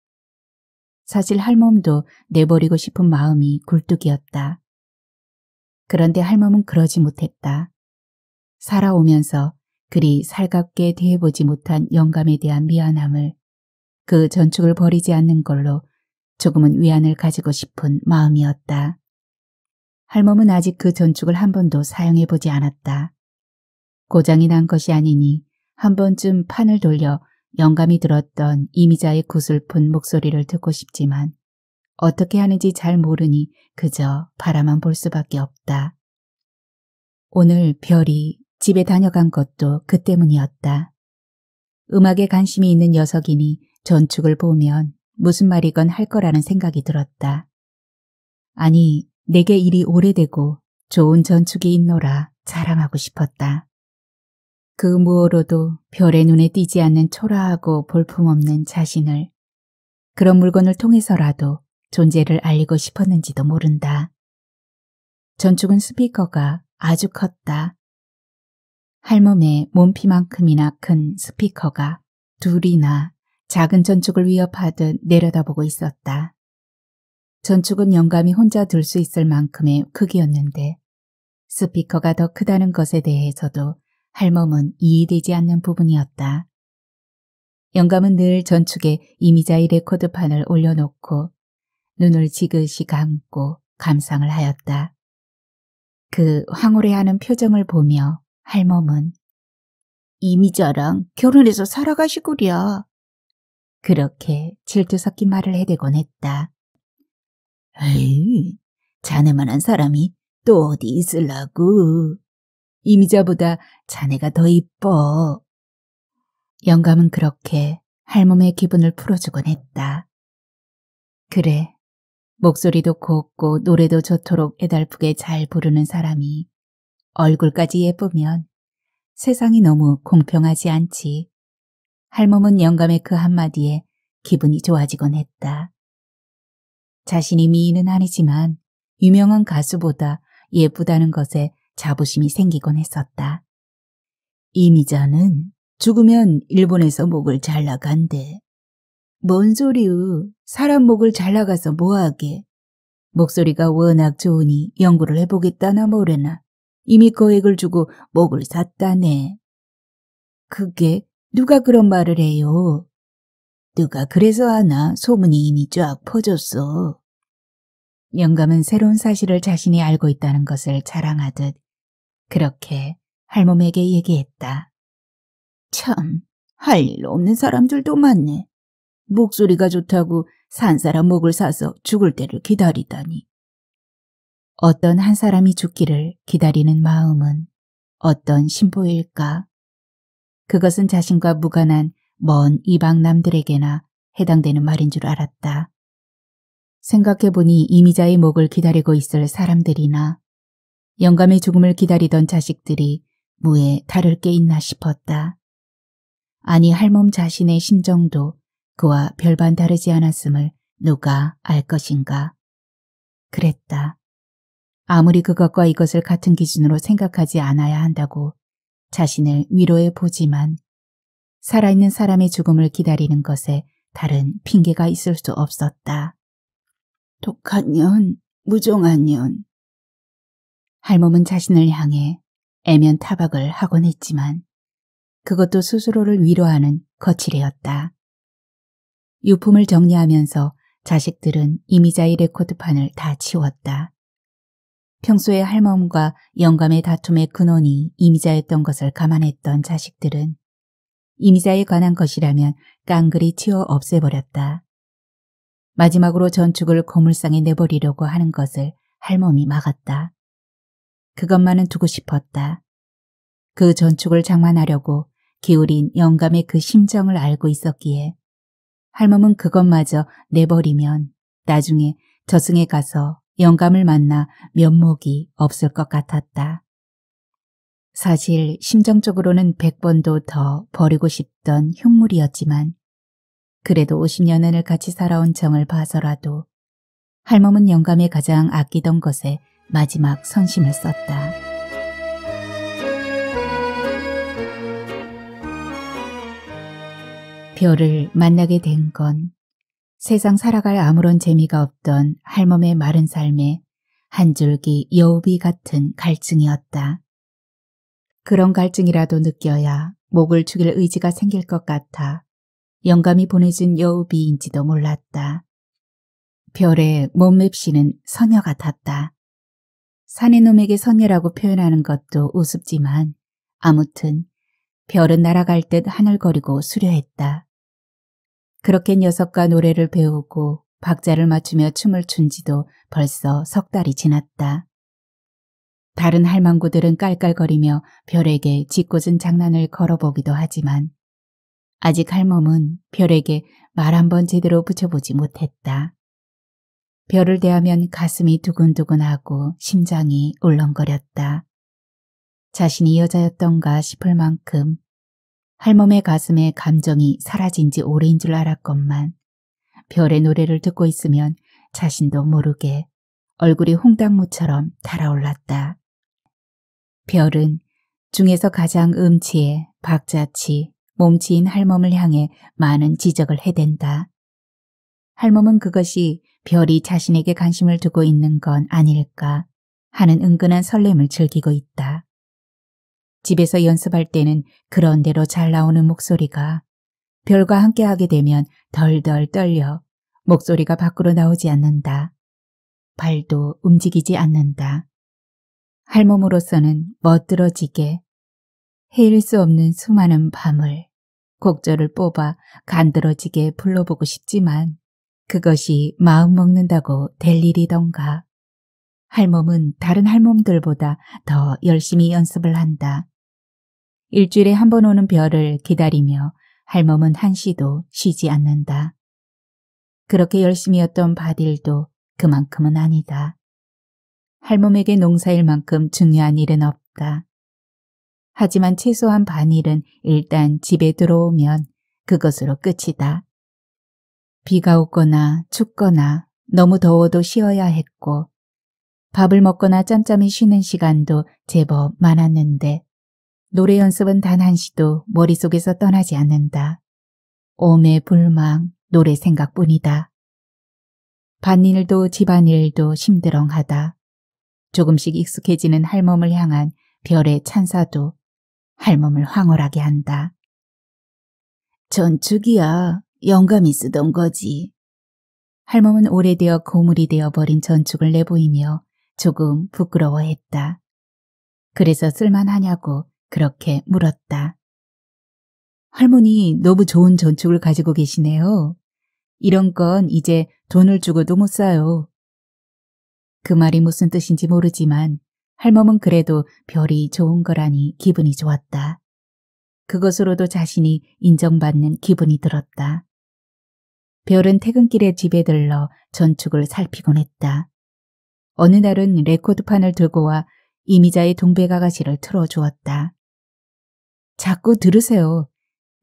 A: 사실 할멈도 내버리고 싶은 마음이 굴뚝이었다. 그런데 할멈은 그러지 못했다. 살아오면서 그리 살갑게 대해보지 못한 영감에 대한 미안함을 그 전축을 버리지 않는 걸로 조금은 위안을 가지고 싶은 마음이었다. 할멈은 아직 그 전축을 한 번도 사용해보지 않았다. 고장이 난 것이 아니니 한 번쯤 판을 돌려 영감이 들었던 이미자의 구슬픈 목소리를 듣고 싶지만 어떻게 하는지 잘 모르니 그저 바라만 볼 수밖에 없다. 오늘 별이 집에 다녀간 것도 그 때문이었다. 음악에 관심이 있는 녀석이니 전축을 보면 무슨 말이건 할 거라는 생각이 들었다. 아니 내게 일이 오래되고 좋은 전축이 있노라 자랑하고 싶었다. 그무어로도 별의 눈에 띄지 않는 초라하고 볼품없는 자신을 그런 물건을 통해서라도 존재를 알리고 싶었는지도 모른다. 전축은 스피커가 아주 컸다. 할멈의 몸피만큼이나 큰 스피커가 둘이나 작은 전축을 위협하듯 내려다보고 있었다. 전축은 영감이 혼자 들수 있을 만큼의 크기였는데 스피커가 더 크다는 것에 대해서도 할멈은 이해되지 않는 부분이었다. 영감은 늘 전축에 이미자의 레코드판을 올려놓고 눈을 지그시 감고 감상을 하였다. 그 황홀해하는 표정을 보며 할멈은 이미자랑 결혼해서 살아가시구려. 그렇게 질투 섞인 말을 해대곤 했다. 에이, 자네만한 사람이 또 어디 있을라고. 이미자보다 자네가 더 이뻐. 영감은 그렇게 할멈의 기분을 풀어주곤 했다. 그래, 목소리도 곱고 노래도 좋도록 애달프게 잘 부르는 사람이 얼굴까지 예쁘면 세상이 너무 공평하지 않지. 할멈은 영감의 그 한마디에 기분이 좋아지곤 했다. 자신이 미인은 아니지만 유명한 가수보다 예쁘다는 것에 자부심이 생기곤 했었다. 이미자는 죽으면 일본에서 목을 잘라간대뭔 소리유. 사람 목을 잘라가서 뭐하게. 목소리가 워낙 좋으니 연구를 해보겠다나 모르나 이미 거액을 주고 목을 샀다네. 그게 누가 그런 말을 해요. 누가 그래서 하나 소문이 이미 쫙 퍼졌어. 영감은 새로운 사실을 자신이 알고 있다는 것을 자랑하듯 그렇게 할멈에게 얘기했다. 참, 할 일 없는 사람들도 많네. 목소리가 좋다고 산 사람 목을 사서 죽을 때를 기다리다니. 어떤 한 사람이 죽기를 기다리는 마음은 어떤 심보일까? 그것은 자신과 무관한 먼 이방 남들에게나 해당되는 말인 줄 알았다. 생각해보니 이미자의 목을 기다리고 있을 사람들이나 영감의 죽음을 기다리던 자식들이 무에 다를 게 있나 싶었다. 아니 할멈 자신의 심정도 그와 별반 다르지 않았음을 누가 알 것인가. 그랬다. 아무리 그것과 이것을 같은 기준으로 생각하지 않아야 한다고 자신을 위로해 보지만 살아있는 사람의 죽음을 기다리는 것에 다른 핑계가 있을 수 없었다. 독한 년, 무종한 년. 할멈은 자신을 향해 애면 타박을 하곤 했지만 그것도 스스로를 위로하는 거칠이었다. 유품을 정리하면서 자식들은 이미자의 레코드판을 다 치웠다. 평소에 할멈과 영감의 다툼의 근원이 이미자였던 것을 감안했던 자식들은 임미자에 관한 것이라면 깡그리 치워 없애버렸다. 마지막으로 전축을 고물상에 내버리려고 하는 것을 할멈이 막았다. 그것만은 두고 싶었다. 그 전축을 장만하려고 기울인 영감의 그 심정을 알고 있었기에 할멈은 그것마저 내버리면 나중에 저승에 가서 영감을 만나 면목이 없을 것 같았다. 사실 심정적으로는 100번도 더 버리고 싶던 흉물이었지만 그래도 50년을 같이 살아온 정을 봐서라도 할멈은 영감이 가장 아끼던 것에 마지막 선심을 썼다. 별을 만나게 된 건 세상 살아갈 아무런 재미가 없던 할멈의 마른 삶에 한 줄기 여우비 같은 갈증이었다. 그런 갈증이라도 느껴야 목을 죽일 의지가 생길 것 같아 영감이 보내준 여우비인지도 몰랐다. 별의몸 맵시는 선녀 같았다. 산의 놈에게 선녀라고 표현하는 것도 우습지만 아무튼 별은 날아갈 듯 하늘거리고 수려했다. 그렇게 녀석과 노래를 배우고 박자를 맞추며 춤을 춘 지도 벌써 석 달이 지났다. 다른 할망구들은 깔깔거리며 별에게 짓궂은 장난을 걸어보기도 하지만 아직 할멈은 별에게 말 한 번 제대로 붙여보지 못했다. 별을 대하면 가슴이 두근두근하고 심장이 울렁거렸다. 자신이 여자였던가 싶을 만큼 할멈의 가슴에 감정이 사라진 지 오래인 줄 알았건만 별의 노래를 듣고 있으면 자신도 모르게 얼굴이 홍당무처럼 달아올랐다. 별은 중에서 가장 음치에 박자치, 몸치인 할멈을 향해 많은 지적을 해댄다. 할멈은 그것이 별이 자신에게 관심을 두고 있는 건 아닐까 하는 은근한 설렘을 즐기고 있다. 집에서 연습할 때는 그런대로 잘 나오는 목소리가 별과 함께 하게 되면 덜덜 떨려 목소리가 밖으로 나오지 않는다. 발도 움직이지 않는다. 할멈으로서는 멋들어지게 헤일 수 없는 수많은 밤을 곡절을 뽑아 간들어지게 불러보고 싶지만 그것이 마음 먹는다고 될 일이던가. 할멈은 다른 할멈들보다 더 열심히 연습을 한다. 일주일에 한 번 오는 별을 기다리며 할멈은 한시도 쉬지 않는다. 그렇게 열심히 했던 바딜도 그만큼은 아니다. 할멈에게 농사일 만큼 중요한 일은 없다. 하지만 최소한 반일은 일단 집에 들어오면 그것으로 끝이다. 비가 오거나 춥거나 너무 더워도 쉬어야 했고 밥을 먹거나 짬짬이 쉬는 시간도 제법 많았는데 노래 연습은 단 한시도 머릿속에서 떠나지 않는다. 오매 불망, 노래 생각뿐이다. 반일도 집안일도 심드렁하다. 조금씩 익숙해지는 할멈을 향한 별의 찬사도 할멈을 황홀하게 한다. 전축이야 영감이 쓰던 거지. 할멈은 오래되어 고물이 되어버린 전축을 내보이며 조금 부끄러워했다. 그래서 쓸만하냐고 그렇게 물었다. 할머니 너무 좋은 전축을 가지고 계시네요. 이런 건 이제 돈을 주고도 못 사요. 그 말이 무슨 뜻인지 모르지만 할멈은 그래도 별이 좋은 거라니 기분이 좋았다. 그것으로도 자신이 인정받는 기분이 들었다. 별은 퇴근길에 집에 들러 전축을 살피곤 했다. 어느 날은 레코드판을 들고 와 이미자의 동백아가씨를 틀어주었다. 자꾸 들으세요.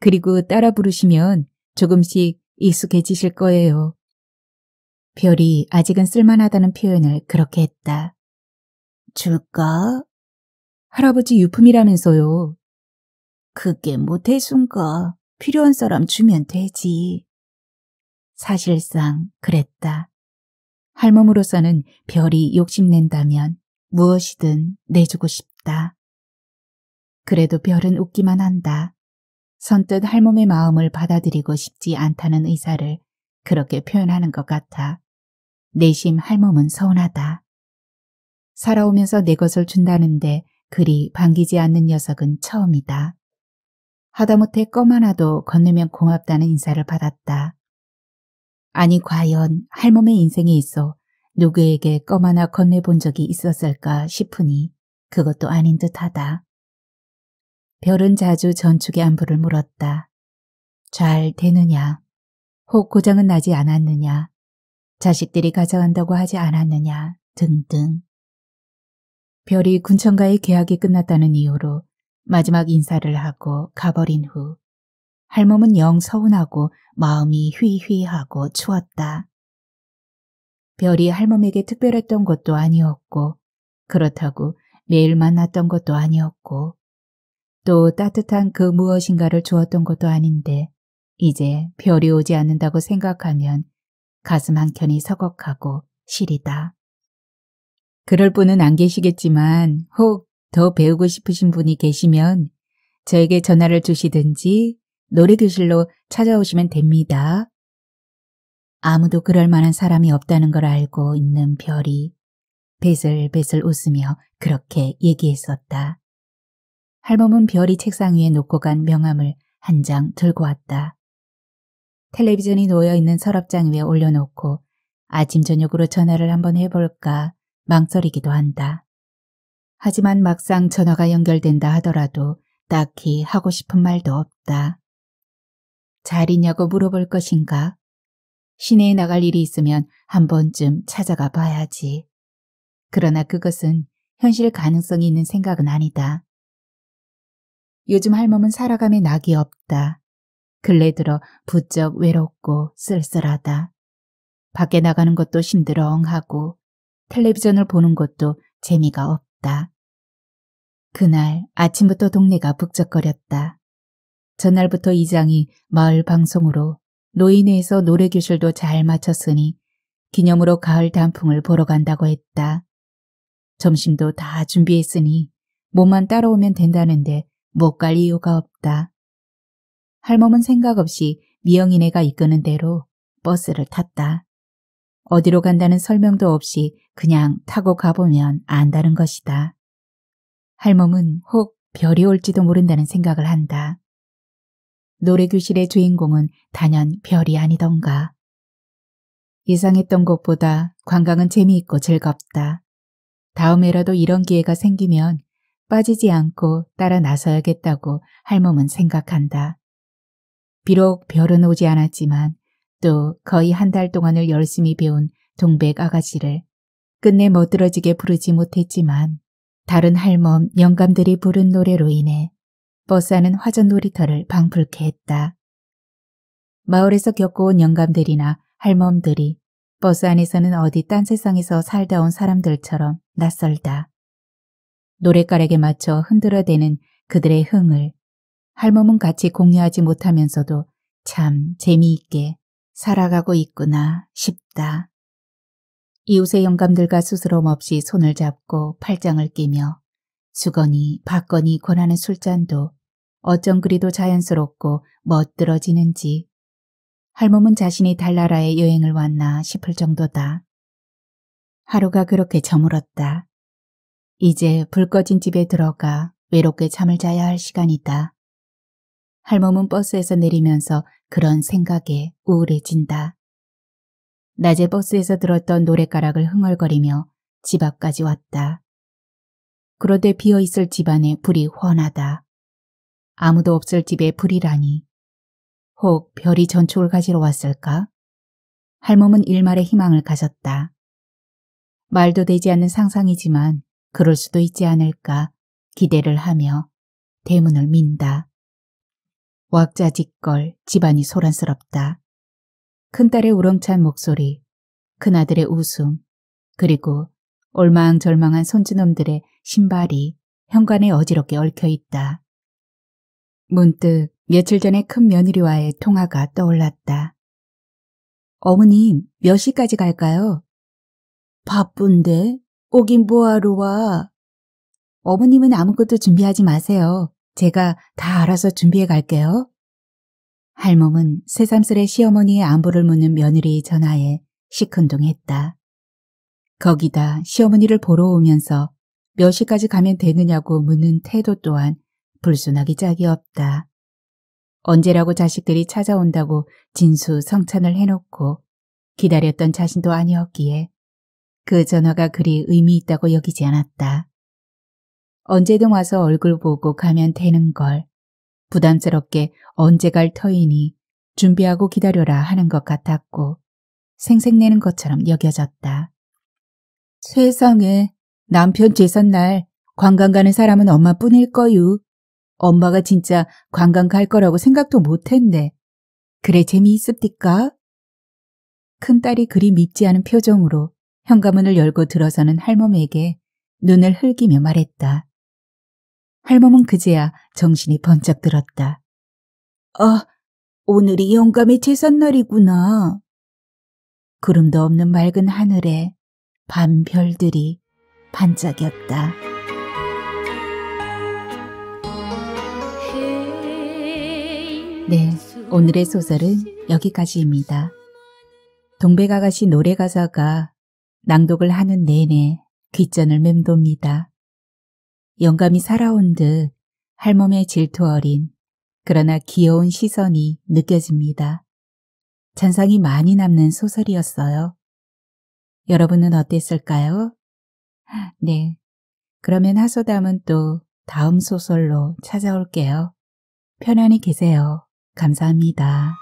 A: 그리고 따라 부르시면 조금씩 익숙해지실 거예요. 별이 아직은 쓸만하다는 표현을 그렇게 했다. 줄까? 할아버지 유품이라면서요. 그게 뭐 대순가. 필요한 사람 주면 되지. 사실상 그랬다. 할멈으로서는 별이 욕심낸다면 무엇이든 내주고 싶다. 그래도 별은 웃기만 한다. 선뜻 할멈의 마음을 받아들이고 싶지 않다는 의사를 그렇게 표현하는 것 같아. 내심 할멈은 서운하다. 살아오면서 내 것을 준다는데 그리 반기지 않는 녀석은 처음이다. 하다못해 껌 하나도 건네면 고맙다는 인사를 받았다. 아니 과연 할멈의 인생에 있어 누구에게 껌 하나 건네본 적이 있었을까 싶으니 그것도 아닌 듯하다. 별은 자주 전축의 안부를 물었다. 잘 되느냐? 혹 고장은 나지 않았느냐? 자식들이 가져간다고 하지 않았느냐 등등. 별이 군청과의 계약이 끝났다는 이유로 마지막 인사를 하고 가버린 후 할멈은 영 서운하고 마음이 휘휘하고 추웠다. 별이 할멈에게 특별했던 것도 아니었고 그렇다고 매일 만났던 것도 아니었고 또 따뜻한 그 무엇인가를 주었던 것도 아닌데 이제 별이 오지 않는다고 생각하면 가슴 한켠이 서걱하고 시리다. 그럴 분은 안 계시겠지만 혹 더 배우고 싶으신 분이 계시면 저에게 전화를 주시든지 노래교실로 찾아오시면 됩니다. 아무도 그럴 만한 사람이 없다는 걸 알고 있는 별이 베슬베슬 웃으며 그렇게 얘기했었다. 할멈은 별이 책상 위에 놓고 간 명함을 한 장 들고 왔다. 텔레비전이 놓여있는 서랍장 위에 올려놓고 아침 저녁으로 전화를 한번 해볼까 망설이기도 한다. 하지만 막상 전화가 연결된다 하더라도 딱히 하고 싶은 말도 없다. 잘 있냐고 물어볼 것인가? 시내에 나갈 일이 있으면 한 번쯤 찾아가 봐야지. 그러나 그것은 현실 가능성이 있는 생각은 아니다. 요즘 할멈은 살아감에 낙이 없다. 근래 들어 부쩍 외롭고 쓸쓸하다. 밖에 나가는 것도 힘들어하고 텔레비전을 보는 것도 재미가 없다. 그날 아침부터 동네가 북적거렸다. 전날부터 이장이 마을 방송으로 노인회에서 노래교실도 잘 마쳤으니 기념으로 가을 단풍을 보러 간다고 했다. 점심도 다 준비했으니 몸만 따라오면 된다는데 못 갈 이유가 없다. 할멈은 생각 없이 미영이네가 이끄는 대로 버스를 탔다. 어디로 간다는 설명도 없이 그냥 타고 가보면 안다는 것이다. 할멈은 혹 별이 올지도 모른다는 생각을 한다. 노래교실의 주인공은 단연 별이 아니던가. 예상했던 것보다 관광은 재미있고 즐겁다. 다음에라도 이런 기회가 생기면 빠지지 않고 따라 나서야겠다고 할멈은 생각한다. 비록 별은 오지 않았지만 또 거의 한 달 동안을 열심히 배운 동백 아가씨를 끝내 멋들어지게 부르지 못했지만 다른 할멈 영감들이 부른 노래로 인해 버스 안은 화전 놀이터를 방불케 했다. 마을에서 겪어온 영감들이나 할멈들이 버스 안에서는 어디 딴 세상에서 살다 온 사람들처럼 낯설다. 노랫가락에 맞춰 흔들어대는 그들의 흥을 할멈은 같이 공유하지 못하면서도 참 재미있게 살아가고 있구나 싶다. 이웃의 영감들과 스스럼 없이 손을 잡고 팔짱을 끼며 수건이 박건이 권하는 술잔도 어쩜 그리도 자연스럽고 멋들어지는지 할멈은 자신이 달나라에 여행을 왔나 싶을 정도다. 하루가 그렇게 저물었다. 이제 불 꺼진 집에 들어가 외롭게 잠을 자야 할 시간이다. 할멈은 버스에서 내리면서 그런 생각에 우울해진다. 낮에 버스에서 들었던 노랫가락을 흥얼거리며 집 앞까지 왔다. 그러되 비어있을 집안에 불이 훤하다. 아무도 없을 집에 불이라니. 혹 별이 전축을 가지러 왔을까? 할멈은 일말의 희망을 가졌다. 말도 되지 않는 상상이지만 그럴 수도 있지 않을까 기대를 하며 대문을 민다. 왁자지걸 집안이 소란스럽다. 큰딸의 우렁찬 목소리, 큰아들의 웃음, 그리고 올망절망한 손주놈들의 신발이 현관에 어지럽게 얽혀있다. 문득 며칠 전에 큰 며느리와의 통화가 떠올랐다. 어머님, 몇 시까지 갈까요? 바쁜데? 오긴 뭐하러 와? 어머님은 아무것도 준비하지 마세요. 제가 다 알아서 준비해 갈게요. 할멈은 새삼스레 시어머니의 안부를 묻는 며느리의 전화에 시큰둥했다. 거기다 시어머니를 보러 오면서 몇 시까지 가면 되느냐고 묻는 태도 또한 불순하기 짝이 없다. 언제라고 자식들이 찾아온다고 진수 성찬을 해놓고 기다렸던 자신도 아니었기에 그 전화가 그리 의미 있다고 여기지 않았다. 언제든 와서 얼굴 보고 가면 되는 걸. 부담스럽게 언제 갈 터이니 준비하고 기다려라 하는 것 같았고 생색내는 것처럼 여겨졌다. 세상에 남편 제삿날 관광 가는 사람은 엄마뿐일 거유. 엄마가 진짜 관광 갈 거라고 생각도 못했네. 그래 재미있습니까? 큰딸이 그리 밉지 않은 표정으로 현관문을 열고 들어서는 할멈에게 눈을 흘기며 말했다. 할멈은 그제야 정신이 번쩍 들었다. 아, 오늘이 영감의 제삿날이구나. 구름도 없는 맑은 하늘에 밤 별들이 반짝였다. 네, 오늘의 소설은 여기까지입니다. 동백아가씨 노래 가사가 낭독을 하는 내내 귀전을 맴돕니다. 영감이 살아온 듯 할멈의 질투 어린 그러나 귀여운 시선이 느껴집니다. 잔상이 많이 남는 소설이었어요. 여러분은 어땠을까요? 네, 그러면 하소담은 또 다음 소설로 찾아올게요. 편안히 계세요. 감사합니다.